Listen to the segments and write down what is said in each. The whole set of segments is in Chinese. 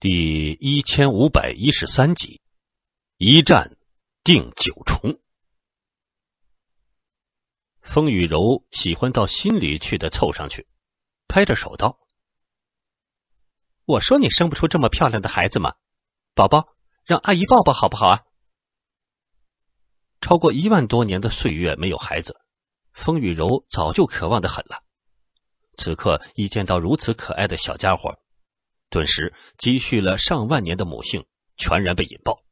第一千五百一十三集，一战定九重。风雨柔喜欢到心里去的，凑上去，拍着手道：“我说你生不出这么漂亮的孩子吗？宝宝，让阿姨抱抱好不好啊？”超过一万多年的岁月没有孩子，风雨柔早就渴望的很了。此刻一见到如此可爱的小家伙。顿时积蓄了上万年的母性全然被引爆。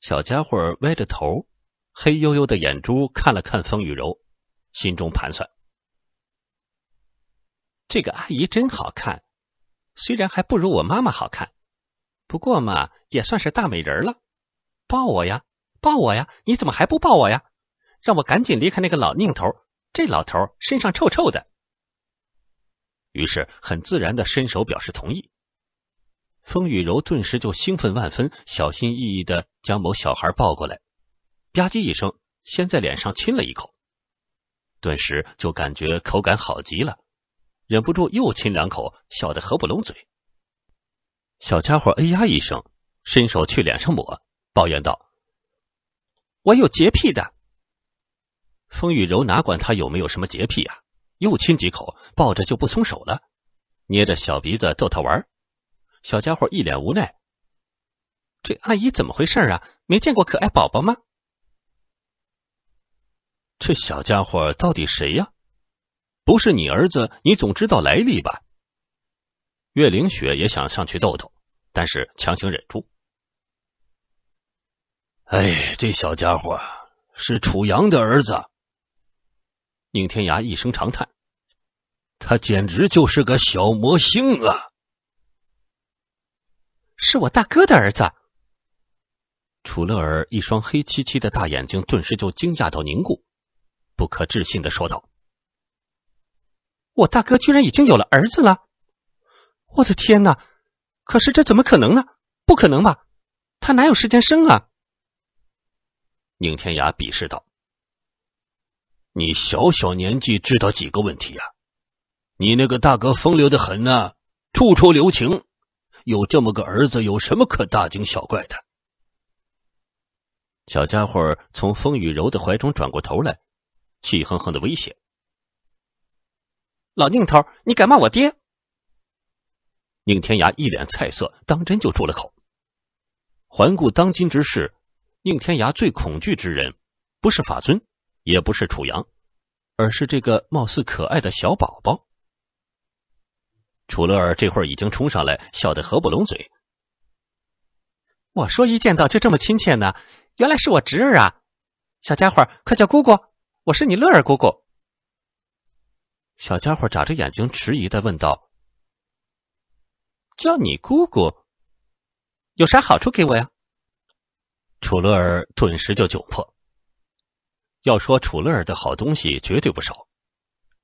小家伙歪着头，黑黝黝的眼珠看了看风雨柔，心中盘算：这个阿姨真好看，虽然还不如我妈妈好看，不过嘛，也算是大美人了。抱我呀，抱我呀！你怎么还不抱我呀？让我赶紧离开那个老宁头，这老头身上臭臭的。于是很自然的伸手表示同意，风雨柔顿时就兴奋万分，小心翼翼的将某小孩抱过来，吧唧一声先在脸上亲了一口，顿时就感觉口感好极了，忍不住又亲两口，笑得合不拢嘴。小家伙哎呀一声，伸手去脸上抹，抱怨道：“我有洁癖的。”风雨柔哪管他有没有什么洁癖呀。又亲几口，抱着就不松手了，捏着小鼻子逗他玩。小家伙一脸无奈，这阿姨怎么回事啊？没见过可爱宝宝吗？这小家伙到底谁呀？不是你儿子，你总知道来历吧？岳灵雪也想上去逗逗，但是强行忍住。哎，这小家伙是楚阳的儿子。宁天涯一声长叹，他简直就是个小魔星啊！是我大哥的儿子。楚乐儿一双黑漆漆的大眼睛顿时就惊讶到凝固，不可置信的说道：“我大哥居然已经有了儿子了！我的天哪！可是这怎么可能呢？不可能吧？他哪有时间生啊？”宁天涯鄙视道。你小小年纪知道几个问题啊？你那个大哥风流的很呐，处处留情，有这么个儿子，有什么可大惊小怪的？小家伙从风雨柔的怀中转过头来，气哼哼的威胁：“老宁头，你敢骂我爹？”宁天涯一脸菜色，当真就住了口。环顾当今之事，宁天涯最恐惧之人，不是法尊。也不是楚阳，而是这个貌似可爱的小宝宝。楚乐儿这会儿已经冲上来，笑得合不拢嘴。我说一见到就这么亲切呢，原来是我侄儿啊！小家伙，快叫姑姑，我是你乐儿姑姑。小家伙眨着眼睛，迟疑的问道：“叫你姑姑，有啥好处给我呀？”楚乐儿顿时就窘迫。要说楚乐儿的好东西绝对不少，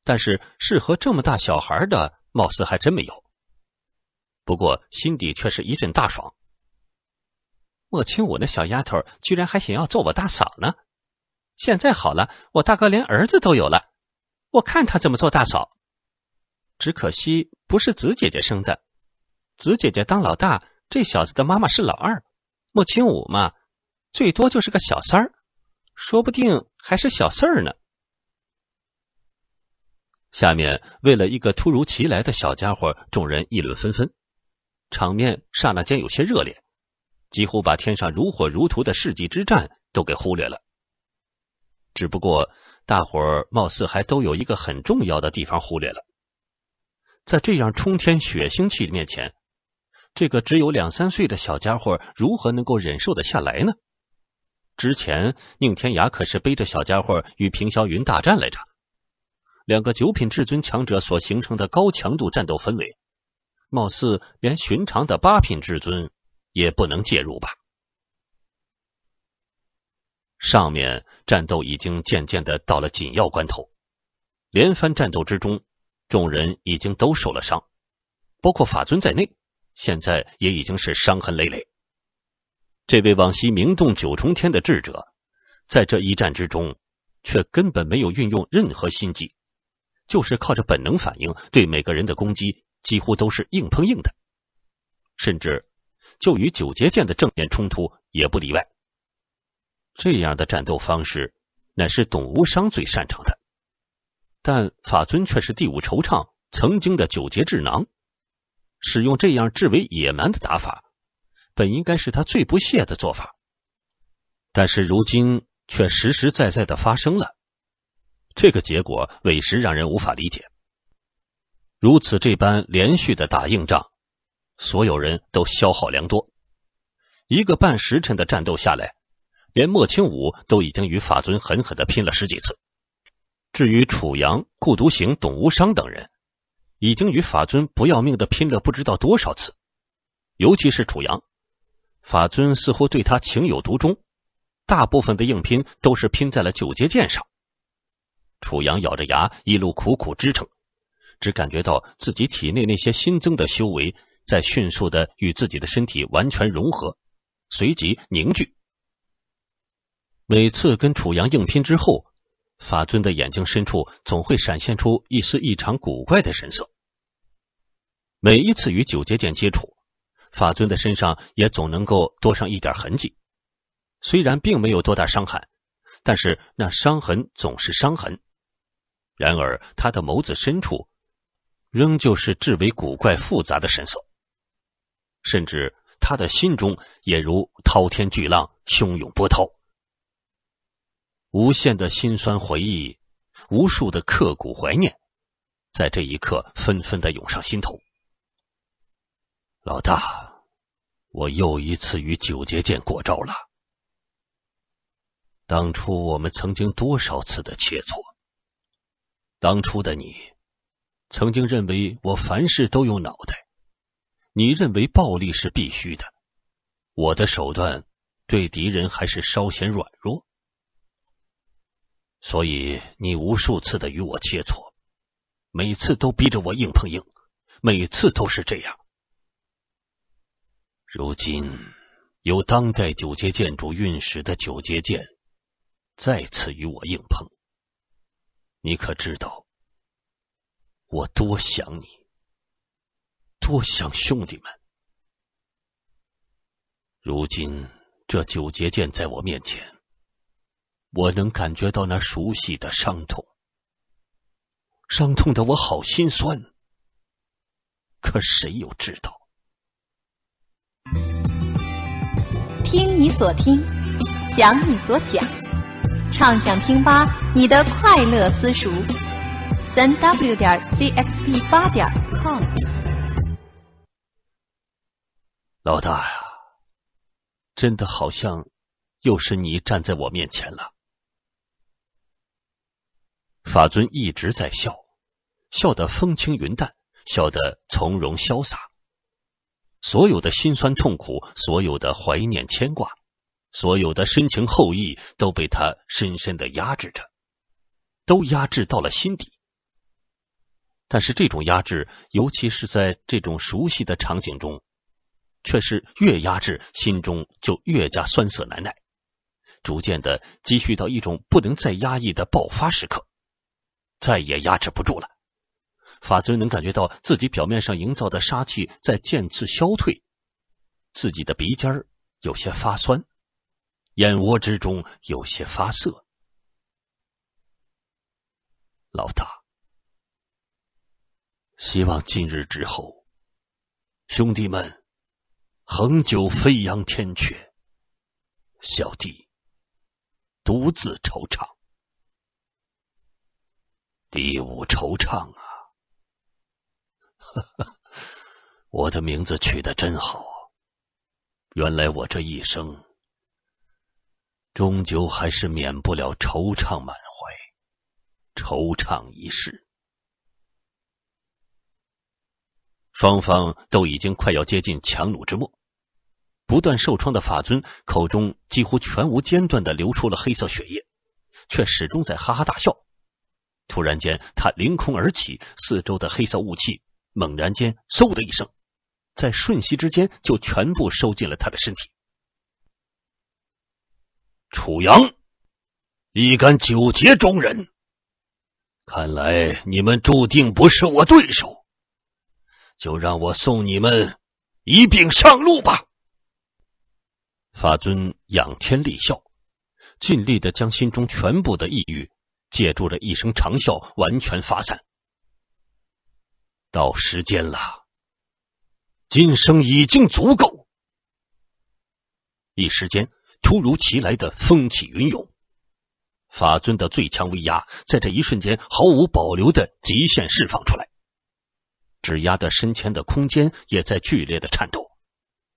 但是适合这么大小孩的，貌似还真没有。不过心底却是一阵大爽。莫清武那小丫头居然还想要做我大嫂呢！现在好了，我大哥连儿子都有了，我看他怎么做大嫂。只可惜不是子姐姐生的，子姐姐当老大，这小子的妈妈是老二。莫清武嘛，最多就是个小三儿，说不定。还是小四儿呢。下面为了一个突如其来的小家伙，众人议论纷纷，场面刹那间有些热烈，几乎把天上如火如荼的世纪之战都给忽略了。只不过大伙儿貌似还都有一个很重要的地方忽略了，在这样冲天血腥气面前，这个只有两三岁的小家伙如何能够忍受的下来呢？之前宁天涯可是背着小家伙与平霄云大战来着，两个九品至尊强者所形成的高强度战斗氛围，貌似连寻常的八品至尊也不能介入吧。上面战斗已经渐渐的到了紧要关头，连番战斗之中，众人已经都受了伤，包括法尊在内，现在也已经是伤痕累累。这位往昔名动九重天的智者，在这一战之中，却根本没有运用任何心计，就是靠着本能反应，对每个人的攻击几乎都是硬碰硬的，甚至就与九节剑的正面冲突也不例外。这样的战斗方式，乃是董无伤最擅长的，但法尊却是第五惆怅曾经的九节智囊，使用这样至为野蛮的打法。本应该是他最不屑的做法，但是如今却实实在在的发生了。这个结果委实让人无法理解。如此这般连续的打硬仗，所有人都消耗良多。一个半时辰的战斗下来，连莫清武都已经与法尊狠狠的拼了十几次。至于楚阳、顾独行、董无伤等人，已经与法尊不要命的拼了不知道多少次。尤其是楚阳。法尊似乎对他情有独钟，大部分的硬拼都是拼在了九节剑上。楚阳咬着牙，一路苦苦支撑，只感觉到自己体内那些新增的修为在迅速的与自己的身体完全融合，随即凝聚。每次跟楚阳硬拼之后，法尊的眼睛深处总会闪现出一丝异常古怪的神色。每一次与九节剑接触。法尊的身上也总能够多上一点痕迹，虽然并没有多大伤痕，但是那伤痕总是伤痕。然而，他的眸子深处仍旧是至为古怪复杂的神色，甚至他的心中也如滔天巨浪，汹涌波涛，无限的辛酸回忆，无数的刻骨怀念，在这一刻纷纷的涌上心头。老大，我又一次与九节剑过招了。当初我们曾经多少次的切磋。当初的你，曾经认为我凡事都有脑袋，你认为暴力是必须的。我的手段对敌人还是稍显软弱，所以你无数次的与我切磋，每次都逼着我硬碰硬，每次都是这样。如今有当代九阶剑主运使的九阶剑再次与我硬碰，你可知道我多想你，多想兄弟们？如今这九阶剑在我面前，我能感觉到那熟悉的伤痛，伤痛的我好心酸。可谁又知道？听你所听，讲你所讲，畅想听吧，你的快乐私塾，三 w 点 c x p 八点 com。老大呀，真的好像又是你站在我面前了。法尊一直在笑，笑得风轻云淡，笑得从容潇洒。所有的辛酸痛苦，所有的怀念牵挂，所有的深情厚谊，都被他深深的压制着，都压制到了心底。但是这种压制，尤其是在这种熟悉的场景中，却是越压制，心中就越加酸涩难耐，逐渐的积蓄到一种不能再压抑的爆发时刻，再也压制不住了。法尊能感觉到自己表面上营造的杀气在渐次消退，自己的鼻尖儿有些发酸，眼窝之中有些发涩。老大，希望今日之后，兄弟们恒久飞扬天阙，小弟独自惆怅，第五惆怅啊！哈哈，我的名字取得真好。原来我这一生，终究还是免不了惆怅满怀，惆怅一世。双方都已经快要接近强弩之末，不断受创的法尊口中几乎全无间断的流出了黑色血液，却始终在哈哈大笑。突然间，他凌空而起，四周的黑色雾气。猛然间，嗖的一声，在瞬息之间就全部收进了他的身体。楚阳，一干九劫中人，看来你们注定不是我对手，就让我送你们一并上路吧。法尊仰天厉笑，尽力的将心中全部的抑郁，借助着一声长啸完全发散。到时间了，今生已经足够。一时间，突如其来的风起云涌，法尊的最强威压在这一瞬间毫无保留的极限释放出来，指压的身前的空间也在剧烈的颤抖，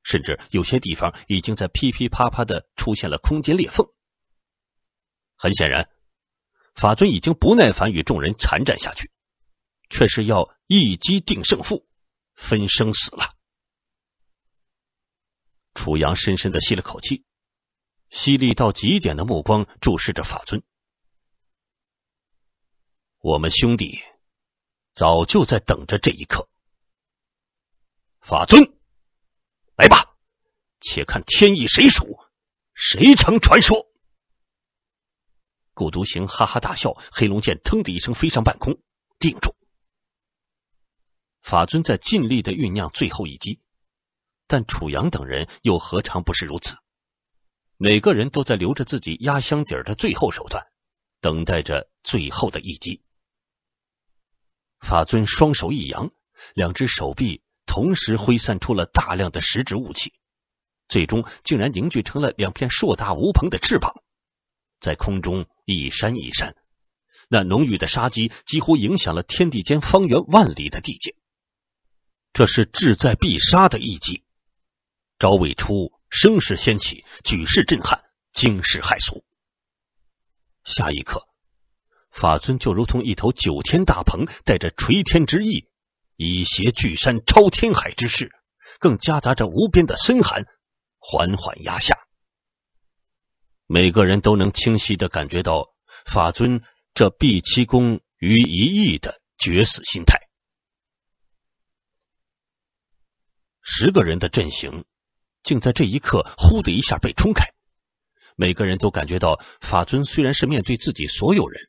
甚至有些地方已经在噼噼啪啪的出现了空间裂缝。很显然，法尊已经不耐烦与众人缠战下去。却是要一击定胜负、分生死了。楚阳深深的吸了口气，犀利到极点的目光注视着法尊。我们兄弟早就在等着这一刻。法尊，来吧，且看天意谁属，谁成传说。孤独行哈哈大笑，黑龙剑腾的一声飞上半空，定住。法尊在尽力的酝酿最后一击，但楚阳等人又何尝不是如此？每个人都在留着自己压箱底儿的最后手段，等待着最后的一击。法尊双手一扬，两只手臂同时挥散出了大量的实质武器，最终竟然凝聚成了两片硕大无朋的翅膀，在空中一扇一扇，那浓郁的杀机几乎影响了天地间方圆万里的地界。这是志在必杀的一击，招伟出，声势掀起，举世震撼，惊世骇俗。下一刻，法尊就如同一头九天大鹏，带着垂天之翼，以挟巨山超天海之势，更夹杂着无边的森寒，缓缓压下。每个人都能清晰的感觉到法尊这毕七功于一役的绝死心态。十个人的阵型，竟在这一刻“呼”的一下被冲开。每个人都感觉到，法尊虽然是面对自己所有人，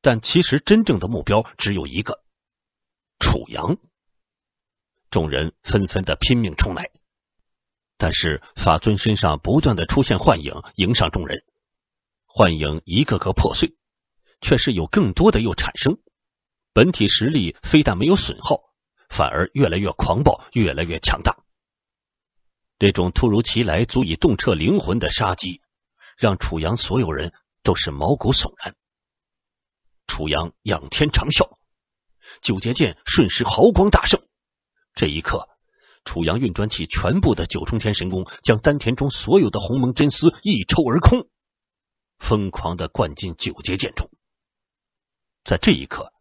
但其实真正的目标只有一个——楚阳。众人纷纷的拼命冲来，但是法尊身上不断的出现幻影，迎上众人，幻影一个个破碎，却是有更多的又产生。本体实力非但没有损耗。反而越来越狂暴，越来越强大。这种突如其来、足以洞彻灵魂的杀机，让楚阳所有人都是毛骨悚然。楚阳仰天长啸，九节剑瞬时毫光大盛。这一刻，楚阳运转起全部的九重天神功，将丹田中所有的鸿蒙真丝一抽而空，疯狂的灌进九节剑中。在这一刻。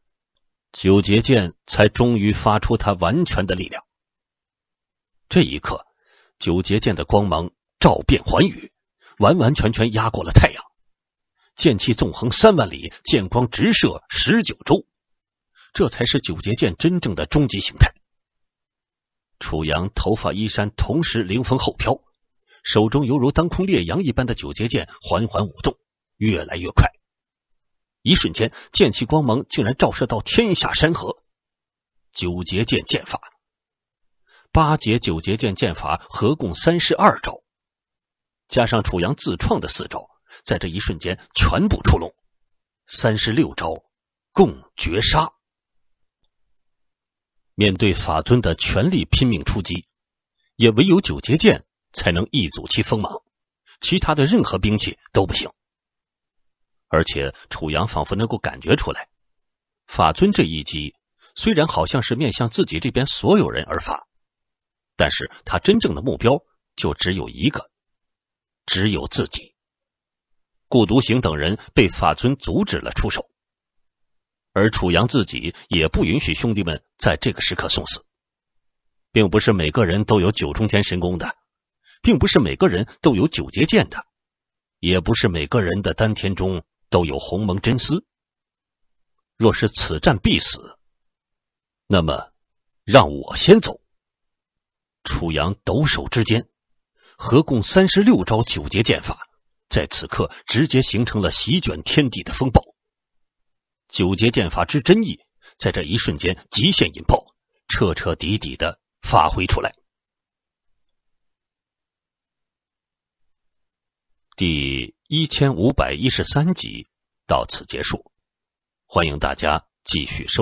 九节剑才终于发出它完全的力量。这一刻，九节剑的光芒照遍寰宇，完完全全压过了太阳。剑气纵横三万里，剑光直射十九州。这才是九节剑真正的终极形态。楚阳头发、衣衫同时凌风后飘，手中犹如当空烈阳一般的九节剑缓缓舞动，越来越快。一瞬间，剑气光芒竟然照射到天下山河。九节剑剑法，八节九节剑剑法合共三十二招，加上楚阳自创的四招，在这一瞬间全部出笼，三十六招共绝杀。面对法尊的全力拼命出击，也唯有九节剑才能一阻其锋芒，其他的任何兵器都不行。而且楚阳仿佛能够感觉出来，法尊这一击虽然好像是面向自己这边所有人而发，但是他真正的目标就只有一个，只有自己。顾独行等人被法尊阻止了出手，而楚阳自己也不允许兄弟们在这个时刻送死。并不是每个人都有九重天神功的，并不是每个人都有九节剑的，也不是每个人的丹田中。都有鸿蒙真丝。若是此战必死，那么让我先走。楚阳抖手之间，合共三十六招九节剑法，在此刻直接形成了席卷天地的风暴。九节剑法之真意，在这一瞬间极限引爆，彻彻底底的发挥出来。第。一千五百一十三集到此结束，欢迎大家继续收。